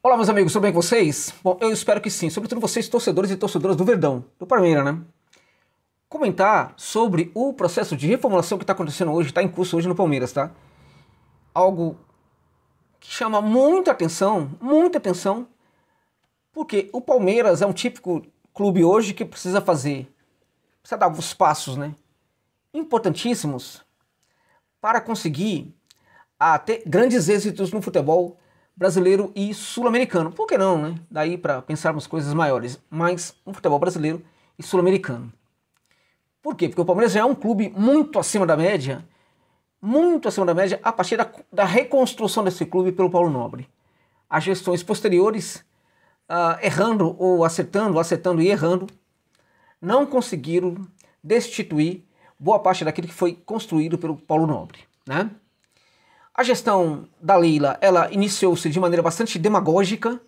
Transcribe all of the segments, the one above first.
Olá, meus amigos, tudo bem com vocês? Bom, eu espero que sim, sobretudo vocês, torcedores e torcedoras do Verdão, do Palmeiras, né? Comentar sobre o processo de reformulação que está acontecendo hoje, está em curso hoje no Palmeiras, tá? Algo que chama muita atenção, muita atenção, porque o Palmeiras é um típico clube hoje que precisa fazer, precisa dar alguns passos, né? Importantíssimos para conseguir a ah, ter grandes êxitos no futebol brasileiro e sul-americano. Por que não, né? Daí para pensarmos coisas maiores, mas um futebol brasileiro e sul-americano. Por quê? Porque o Palmeiras já é um clube muito acima da média, muito acima da média, a partir da, da reconstrução desse clube pelo Paulo Nobre. As gestões posteriores, uh, errando ou acertando, acertando e errando, não conseguiram destituir boa parte daquilo que foi construído pelo Paulo Nobre, né? A gestão da Leila, ela iniciou-se de maneira bastante demagógica,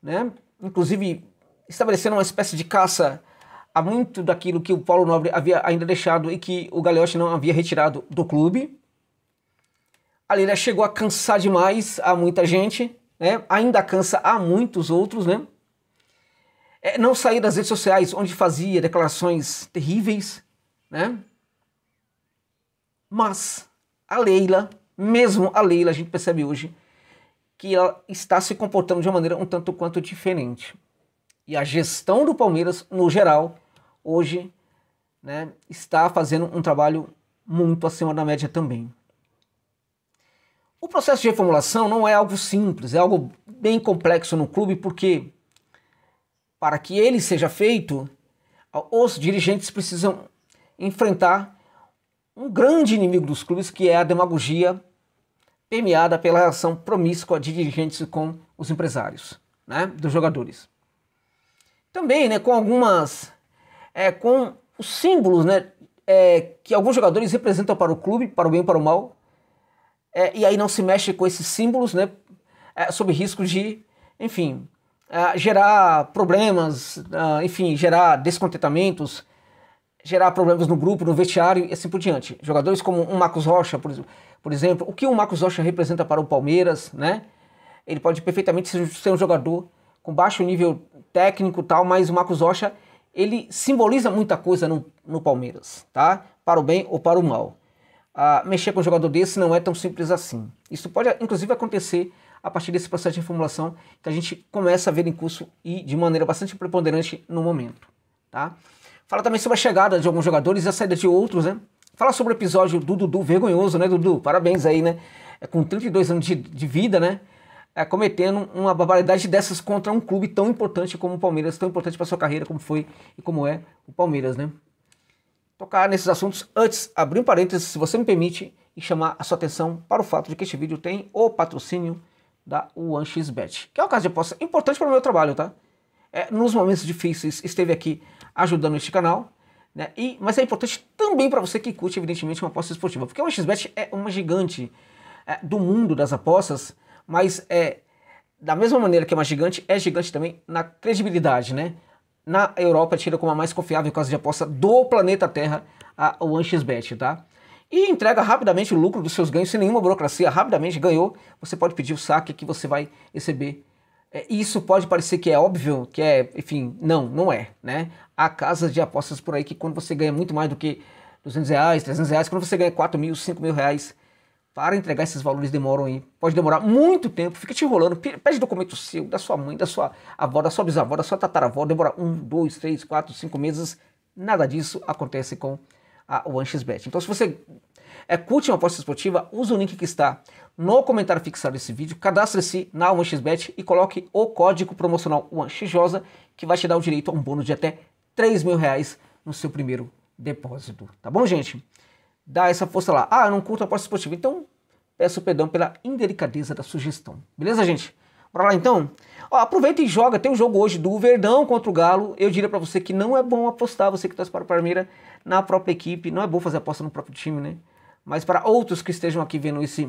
né? Inclusive estabelecendo uma espécie de caça a muito daquilo que o Paulo Nobre havia ainda deixado e que o Galeotti não havia retirado do clube. A Leila chegou a cansar demais a muita gente, né? Ainda cansa a muitos outros, né? É não sair das redes sociais onde fazia declarações terríveis, né? Mas a Leila mesmo a Leila, a gente percebe hoje que ela está se comportando de uma maneira um tanto quanto diferente. E a gestão do Palmeiras, no geral, hoje né, está fazendo um trabalho muito acima da média também. O processo de reformulação não é algo simples, é algo bem complexo no clube, porque para que ele seja feito, os dirigentes precisam enfrentar um grande inimigo dos clubes, que é a demagogia permeada pela ação promíscua de dirigentes com os empresários, né, dos jogadores. Também, né, com algumas, é, com os símbolos, né, é, que alguns jogadores representam para o clube, para o bem e para o mal, é, e aí não se mexe com esses símbolos, né, é, sob risco de, enfim, é, gerar problemas, ah, enfim, gerar descontentamentos, gerar problemas no grupo, no vestiário e assim por diante. Jogadores como o Marcos Rocha, por, por exemplo, o que o Marcos Rocha representa para o Palmeiras, né? Ele pode perfeitamente ser um jogador com baixo nível técnico tal, mas o Marcos Rocha, ele simboliza muita coisa no, no Palmeiras, tá? Para o bem ou para o mal. Ah, mexer com um jogador desse não é tão simples assim. Isso pode, inclusive, acontecer a partir desse processo de reformulação que a gente começa a ver em curso e de maneira bastante preponderante no momento, tá? Fala também sobre a chegada de alguns jogadores e a saída de outros, né? Fala sobre o episódio do Dudu vergonhoso, né, Dudu? Parabéns aí, né? É, com 32 anos de, de vida, né? É, cometendo uma barbaridade dessas contra um clube tão importante como o Palmeiras, tão importante para sua carreira como foi e como é o Palmeiras, né? Tocar nesses assuntos antes, abrir um parênteses, se você me permite, e chamar a sua atenção para o fato de que este vídeo tem o patrocínio da OneXBet, que é uma casa de aposta importante para o meu trabalho, tá? é, nos momentos difíceis esteve aqui ajudando este canal. Né? E, mas é importante também para você que curte, evidentemente, uma aposta esportiva, porque a XBET é uma gigante é, do mundo das apostas, mas é da mesma maneira que é uma gigante, é gigante também na credibilidade, né? Na Europa tira como a mais confiável casa de aposta do planeta Terra a, o AnxisBet, tá? E entrega rapidamente o lucro dos seus ganhos sem nenhuma burocracia, rapidamente ganhou, você pode pedir o saque que você vai receber é, isso pode parecer que é óbvio, que é, enfim, não, não é, né? Há casas de apostas por aí que quando você ganha muito mais do que 200 reais, 300 reais, quando você ganha 4 mil, 5 mil reais, para entregar esses valores demoram aí, pode demorar muito tempo, fica te enrolando, pede documento seu, da sua mãe, da sua avó, da sua bisavó, da sua tataravó, demora um, dois, três, quatro, cinco meses, nada disso acontece com a OneXBet. Então se você é curte uma aposta esportiva, use o link que está no comentário fixado desse vídeo, cadastre-se na 1xbet e coloque o código promocional 1xjosa que vai te dar o direito a um bônus de até 3 mil reais no seu primeiro depósito. Tá bom, gente? Dá essa força lá. Ah, eu não curto aposta esportiva, então peço perdão pela indelicadeza da sugestão. Beleza, gente? Bora lá então? Ó, aproveita e joga. Tem um jogo hoje do Verdão contra o Galo. Eu diria para você que não é bom apostar, você que torce para o Palmeiras, na própria equipe. Não é bom fazer aposta no próprio time, né? mas para outros que estejam aqui vendo esse,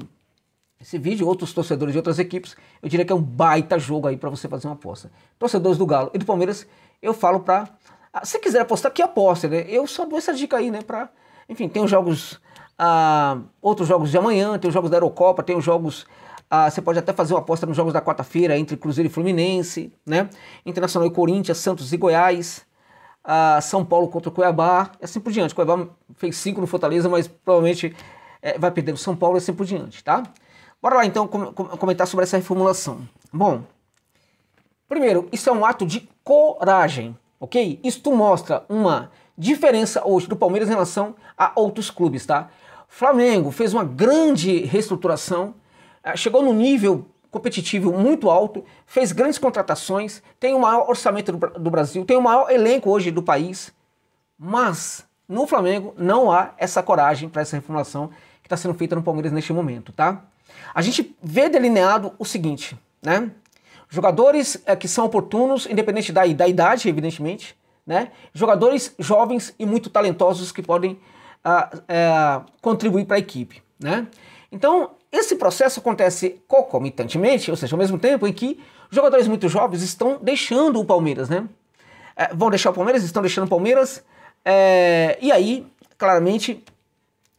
esse vídeo, outros torcedores de outras equipes, eu diria que é um baita jogo aí para você fazer uma aposta. Torcedores do Galo e do Palmeiras, eu falo para. Ah, se quiser apostar, que aposta, né? Eu só dou essa dica aí, né? Pra, enfim, tem os jogos. Ah, outros jogos de amanhã, tem os jogos da Eurocopa, tem os jogos ah, você pode até fazer uma aposta nos jogos da quarta-feira entre Cruzeiro e Fluminense, né? Internacional e Corinthians, Santos e Goiás a São Paulo contra o Cuiabá, e assim por diante. O Cuiabá fez 5 no Fortaleza, mas provavelmente é, vai perder o São Paulo e assim por diante, tá? Bora lá então com comentar sobre essa reformulação. Bom, primeiro, isso é um ato de coragem, ok? Isto mostra uma diferença hoje do Palmeiras em relação a outros clubes, tá? Flamengo fez uma grande reestruturação, é, chegou no nível competitivo muito alto, fez grandes contratações, tem o maior orçamento do, do Brasil, tem o maior elenco hoje do país, mas no Flamengo não há essa coragem para essa reformulação que está sendo feita no Palmeiras neste momento, tá? A gente vê delineado o seguinte, né? Jogadores é, que são oportunos, independente da, da idade, evidentemente, né? Jogadores jovens e muito talentosos que podem ah, eh, contribuir para a equipe, né? Então, esse processo acontece concomitantemente, ou seja, ao mesmo tempo em que jogadores muito jovens estão deixando o Palmeiras, né? É, vão deixar o Palmeiras, estão deixando o Palmeiras, é, e aí, claramente,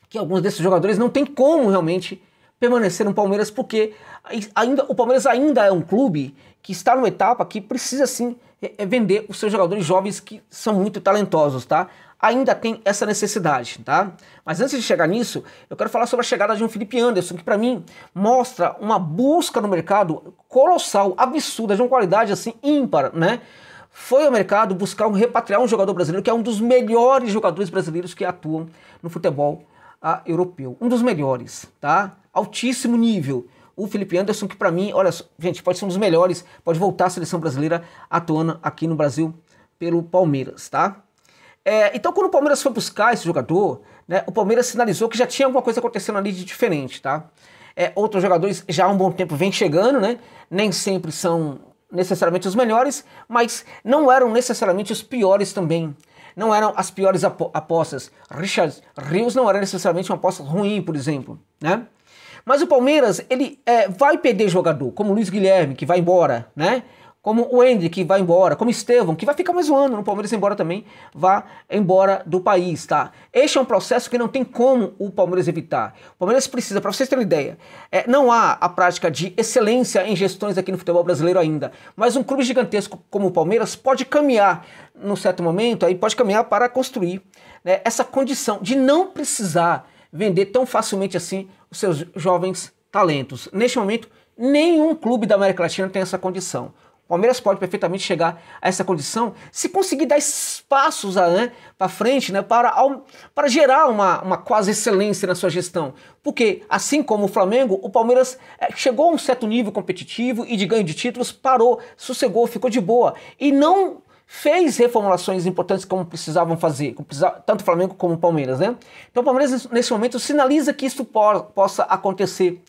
que alguns desses jogadores não tem como realmente permanecer no Palmeiras, porque ainda, o Palmeiras ainda é um clube que está numa etapa que precisa, sim, é, é vender os seus jogadores jovens que são muito talentosos, tá? Ainda tem essa necessidade, tá? Mas antes de chegar nisso, eu quero falar sobre a chegada de um Felipe Anderson, que para mim mostra uma busca no mercado colossal, absurda, de uma qualidade assim ímpar, né? Foi ao mercado buscar um, repatriar um jogador brasileiro que é um dos melhores jogadores brasileiros que atuam no futebol a, ah, europeu. Um dos melhores, tá? Altíssimo nível o Felipe Anderson, que para mim, olha, gente, pode ser um dos melhores, pode voltar à seleção brasileira atuando aqui no Brasil pelo Palmeiras, tá? É, então, quando o Palmeiras foi buscar esse jogador, né, o Palmeiras sinalizou que já tinha alguma coisa acontecendo ali de diferente, tá? É, outros jogadores já há um bom tempo vêm chegando, né? Nem sempre são necessariamente os melhores, mas não eram necessariamente os piores também. Não eram as piores apostas. Richard Rios não era necessariamente uma aposta ruim, por exemplo, né? Mas o Palmeiras, ele é, vai perder jogador, como o Luiz Guilherme, que vai embora, né? Como o Andy, que vai embora, como o Estevão, que vai ficar mais um ano no Palmeiras, embora também vá embora do país, tá? Este é um processo que não tem como o Palmeiras evitar. O Palmeiras precisa, para vocês terem uma ideia, é, não há a prática de excelência em gestões aqui no futebol brasileiro ainda, mas um clube gigantesco como o Palmeiras pode caminhar num certo momento, aí pode caminhar para construir né, essa condição de não precisar vender tão facilmente assim os seus jovens talentos. Neste momento, nenhum clube da América Latina tem essa condição. O Palmeiras pode perfeitamente chegar a essa condição se conseguir dar espaços né, para frente, né, para, para gerar uma, uma quase excelência na sua gestão. Porque, assim como o Flamengo, o Palmeiras eh, chegou a um certo nível competitivo e de ganho de títulos, parou, sossegou, ficou de boa. E não fez reformulações importantes como precisavam fazer, como tanto o Flamengo como o Palmeiras, né? Então o Palmeiras nesse momento sinaliza que isso possa acontecer.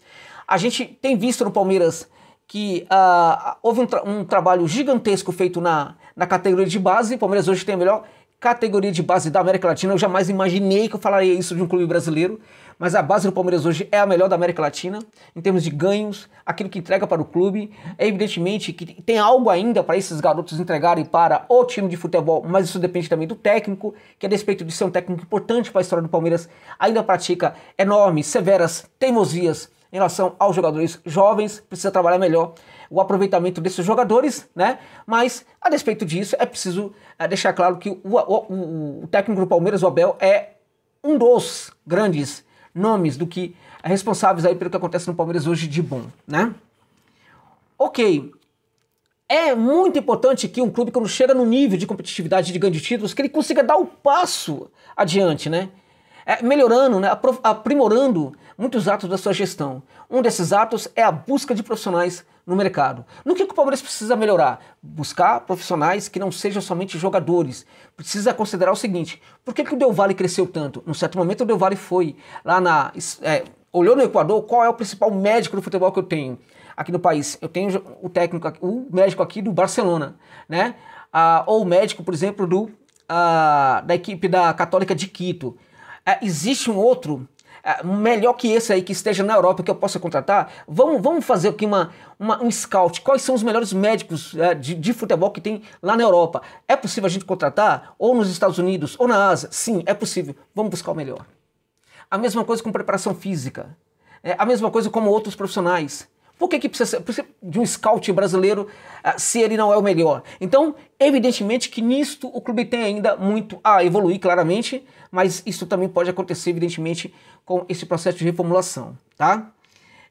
A gente tem visto no Palmeiras que uh, houve um, tra um, trabalho gigantesco feito na, na categoria de base. O Palmeiras hoje tem a melhor categoria de base da América Latina. Eu jamais imaginei que eu falaria isso de um clube brasileiro, mas a base do Palmeiras hoje é a melhor da América Latina, em termos de ganhos, aquilo que entrega para o clube. É evidentemente que tem algo ainda para esses garotos entregarem para o time de futebol, mas isso depende também do técnico, que a despeito de ser um técnico importante para a história do Palmeiras, ainda pratica enormes, severas teimosias em relação aos jogadores jovens, precisa trabalhar melhor o aproveitamento desses jogadores, né? Mas, a despeito disso, é preciso é, deixar claro que o, o, o, técnico do Palmeiras, o Abel, é um dos grandes nomes do que é responsáveis aí pelo que acontece no Palmeiras hoje de bom, né? Ok, é muito importante que um clube, quando chega no nível de competitividade de ganho títulos, que ele consiga dar o um passo adiante, né? É, melhorando, né, aprimorando muitos atos da sua gestão. Um desses atos é a busca de profissionais no mercado. No que o Palmeiras precisa melhorar? Buscar profissionais que não sejam somente jogadores. Precisa considerar o seguinte: por que, que o Del Valle cresceu tanto? Num certo momento, o Del Valle foi lá na. É, olhou no Equador qual é o principal médico do futebol que eu tenho aqui no país. Eu tenho o técnico, o médico aqui do Barcelona, né? Ah, ou o médico, por exemplo, do, ah, da equipe da Católica de Quito. Ah, existe um outro ah, melhor que esse aí que esteja na Europa que eu possa contratar? Vamos, vamos fazer aqui uma, uma um scout. Quais são os melhores médicos ah, de, de, futebol que tem lá na Europa? É possível a gente contratar? Ou nos Estados Unidos, ou na Ásia? Sim, é possível. Vamos buscar o melhor. A mesma coisa com preparação física. É a mesma coisa como outros profissionais. Por que, que precisa, precisa de um scout brasileiro uh, se ele não é o melhor? Então, evidentemente que nisto o clube tem ainda muito a evoluir, claramente, mas isso também pode acontecer, evidentemente, com esse processo de reformulação, tá?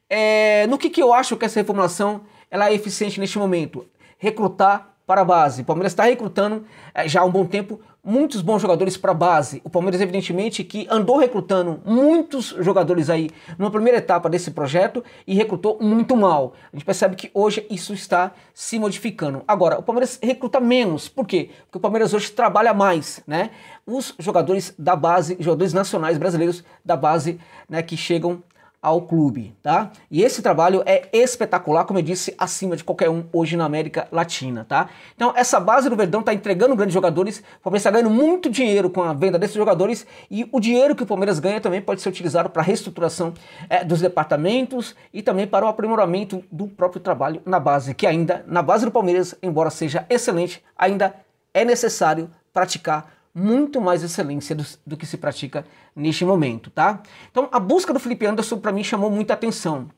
É, no que, que eu acho que essa reformulação ela é eficiente neste momento? Recrutar para a base. O Palmeiras está recrutando é, já há um bom tempo muitos bons jogadores para a base. O Palmeiras, evidentemente, que andou recrutando muitos jogadores aí numa primeira etapa desse projeto e recrutou muito mal. A gente percebe que hoje isso está se modificando. Agora, o Palmeiras recruta menos. Por quê? Porque o Palmeiras hoje trabalha mais, né? Os jogadores da base, jogadores nacionais brasileiros da base, né, que chegam ao clube, tá? E esse trabalho é espetacular, como eu disse, acima de qualquer um hoje na América Latina, tá? Então essa base do Verdão está entregando grandes jogadores, o Palmeiras tá ganhando muito dinheiro com a venda desses jogadores e o dinheiro que o Palmeiras ganha também pode ser utilizado para a reestruturação é, dos departamentos e também para o aprimoramento do próprio trabalho na base, que ainda, na base do Palmeiras, embora seja excelente, ainda é necessário praticar muito mais excelência do, do que se pratica neste momento, tá? Então, a busca do Felipe Anderson para mim chamou muita atenção.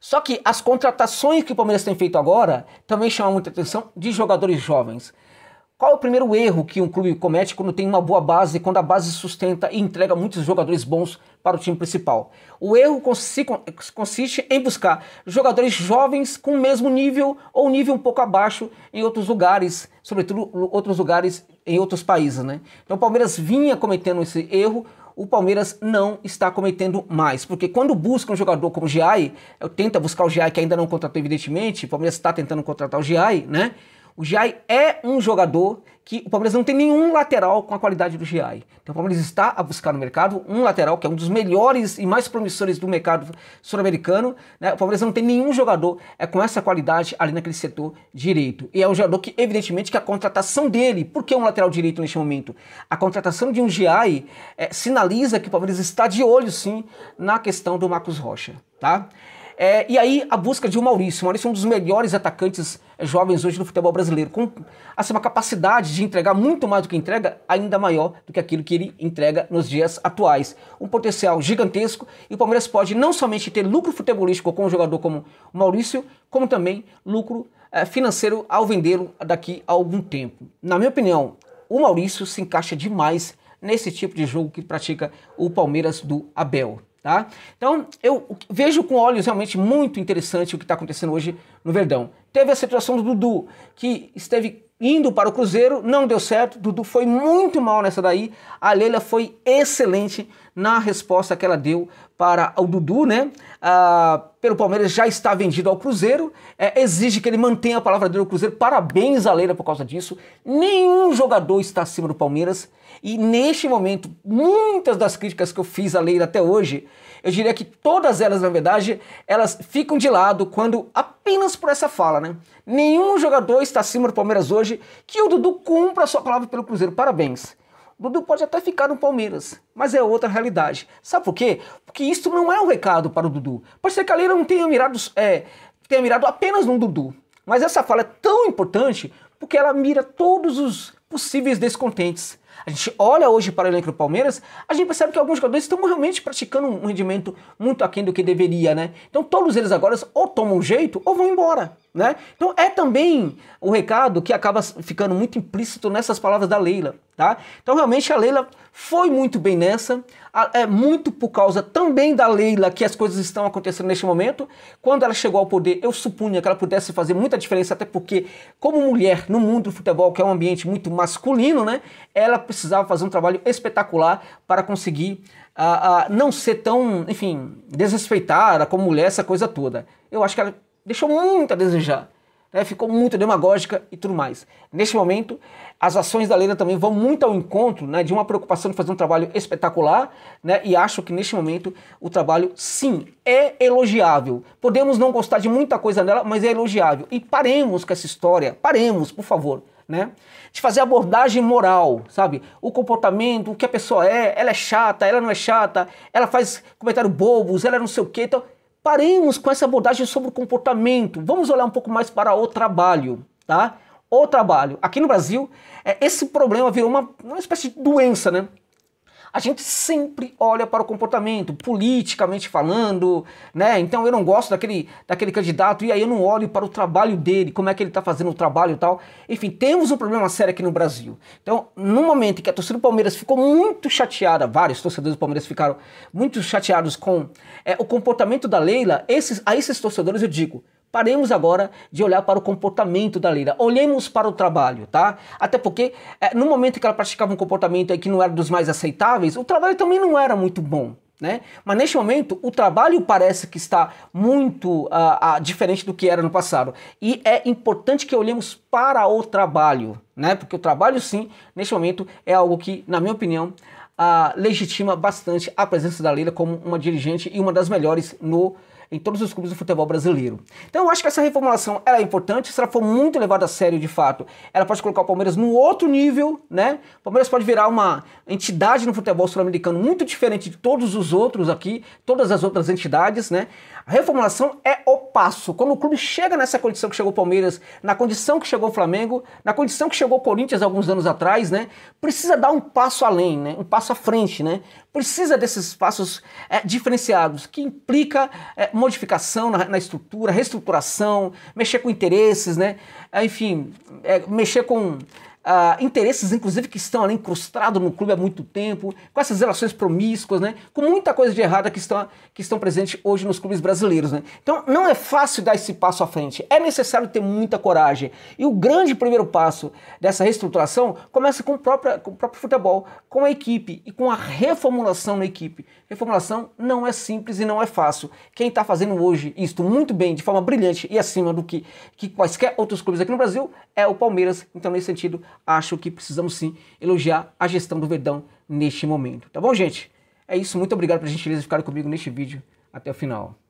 Só que as contratações que o Palmeiras tem feito agora também chamam muita atenção de jogadores jovens. Qual é o primeiro erro que um clube comete quando tem uma boa base, quando a base sustenta e entrega muitos jogadores bons para o time principal? O erro consiste em buscar jogadores jovens com o mesmo nível ou nível um pouco abaixo em outros lugares, sobretudo outros lugares em outros países, né? Então o Palmeiras vinha cometendo esse erro, o Palmeiras não está cometendo mais. Porque quando busca um jogador como o Giai, tenta buscar o Giai que ainda não contratou, evidentemente, o Palmeiras está tentando contratar o Giai, né? O Giai é um jogador que o Palmeiras não tem nenhum lateral com a qualidade do Giai. Então o Palmeiras está a buscar no mercado um lateral que é um dos melhores e mais promissores do mercado sul-americano. Né? O Palmeiras não tem nenhum jogador é com essa qualidade ali naquele setor direito. E é um jogador que, evidentemente, que a contratação dele, porque é um lateral direito neste momento, a contratação de um Giai é, sinaliza que o Palmeiras está de olho sim na questão do Marcos Rocha. Tá? É, e aí a busca de o Maurício. Maurício é um dos melhores atacantes é, jovens hoje no futebol brasileiro, com assim, uma capacidade de entregar muito mais do que entrega, ainda maior do que aquilo que ele entrega nos dias atuais. Um potencial gigantesco e o Palmeiras pode não somente ter lucro futebolístico com um jogador como o Maurício, como também lucro é, financeiro ao vendê-lo daqui a algum tempo. Na minha opinião, o Maurício se encaixa demais nesse tipo de jogo que pratica o Palmeiras do Abel. Tá? Então, eu vejo com olhos realmente muito interessante o que está acontecendo hoje no Verdão. Teve a situação do Dudu, que esteve indo para o Cruzeiro, não deu certo, Dudu foi muito mal nessa daí, a Leila foi excelente na resposta que ela deu para o Dudu, né? Ah, pelo Palmeiras já está vendido ao Cruzeiro, é, exige que ele mantenha a palavra dele ao Cruzeiro, parabéns a Leila por causa disso, nenhum jogador está acima do Palmeiras, e neste momento, muitas das críticas que eu fiz à Leila até hoje, eu diria que todas elas, na verdade, elas ficam de lado quando apenas por essa fala, né? Nenhum jogador está acima do Palmeiras hoje que o Dudu cumpra a sua palavra pelo Cruzeiro. Parabéns. O Dudu pode até ficar no Palmeiras, mas é outra realidade. Sabe por quê? Porque isso não é um recado para o Dudu. Pode ser que a Leila não tenha mirado, é, tenha mirado apenas no Dudu. Mas essa fala é tão importante porque ela mira todos os possíveis descontentes. A gente olha hoje para o elenco do Palmeiras, a gente percebe que alguns jogadores estão realmente praticando um rendimento muito aquém do que deveria, né? Então todos eles agora ou tomam jeito ou vão embora. Né? Então é também o recado que acaba ficando muito implícito nessas palavras da Leila. Tá? Então realmente a Leila foi muito bem nessa, é muito por causa também da Leila que as coisas estão acontecendo neste momento. Quando ela chegou ao poder, eu supunha que ela pudesse fazer muita diferença, até porque como mulher no mundo do futebol, que é um ambiente muito masculino, né, ela precisava fazer um trabalho espetacular para conseguir uh, uh, não ser tão, enfim, desrespeitada como mulher, essa coisa toda. Eu acho que ela deixou muito a desejar. Né? Ficou muito demagógica e tudo mais. Neste momento, as ações da Leila também vão muito ao encontro né, de uma preocupação de fazer um trabalho espetacular, né, e acho que neste momento o trabalho, sim, é elogiável. Podemos não gostar de muita coisa nela, mas é elogiável. E paremos com essa história, paremos, por favor. Né? De fazer abordagem moral, sabe? O comportamento, o que a pessoa é, ela é chata, ela não é chata, ela faz comentário bobos, ela é não sei o quê? Então, Paremos com essa abordagem sobre o comportamento. Vamos olhar um pouco mais para o trabalho, tá? O trabalho. Aqui no Brasil, é, esse problema virou uma, uma espécie de doença, né? a gente sempre olha para o comportamento, politicamente falando, né? Então eu não gosto daquele, daquele candidato e aí eu não olho para o trabalho dele, como é que ele está fazendo o trabalho e tal. Enfim, temos um problema sério aqui no Brasil. Então, no momento em que a torcida do Palmeiras ficou muito chateada, vários torcedores do Palmeiras ficaram muito chateados com é, o comportamento da Leila, esses, a esses torcedores eu digo, Paremos agora de olhar para o comportamento da Leila. Olhemos para o trabalho, tá? Até porque, é, no momento que ela praticava um comportamento que não era dos mais aceitáveis, o trabalho também não era muito bom. Né? Mas neste momento, o trabalho parece que está muito uh, uh, diferente do que era no passado. E é importante que olhemos para o trabalho, né? porque o trabalho, sim, neste momento, é algo que, na minha opinião, uh, legitima bastante a presença da Leila como uma dirigente e uma das melhores no mercado em todos os clubes do futebol brasileiro. Então eu acho que essa reformulação é importante, se ela for muito levada a sério de fato, ela pode colocar o Palmeiras num outro nível, né? O Palmeiras pode virar uma entidade no futebol sul-americano muito diferente de todos os outros aqui, todas as outras entidades, né? A reformulação é o passo. Quando o clube chega nessa condição que chegou o Palmeiras, na condição que chegou o Flamengo, na condição que chegou o Corinthians alguns anos atrás, né? Precisa dar um passo além, né? Um passo à frente, né? Precisa desses passos é, diferenciados, que implica é, modificação na, na, estrutura, reestruturação, mexer com interesses, né? Enfim, é, mexer com ah, interesses, inclusive, que estão ali incrustados no clube há muito tempo, com essas relações promíscuas, né? com muita coisa de errada que estão, que estão presentes hoje nos clubes brasileiros. Né? Então, não é fácil dar esse passo à frente, é necessário ter muita coragem. E o grande primeiro passo dessa reestruturação começa com o próprio, com o próprio futebol, com a equipe e com a reformulação na equipe. Reformulação não é simples e não é fácil. Quem está fazendo hoje isto muito bem, de forma brilhante e acima do que, que quaisquer outros clubes aqui no Brasil, é o Palmeiras. Então, nesse sentido, acho que precisamos sim elogiar a gestão do Verdão neste momento. Tá bom, gente? É isso. Muito obrigado pela gentileza ficar comigo neste vídeo até o final.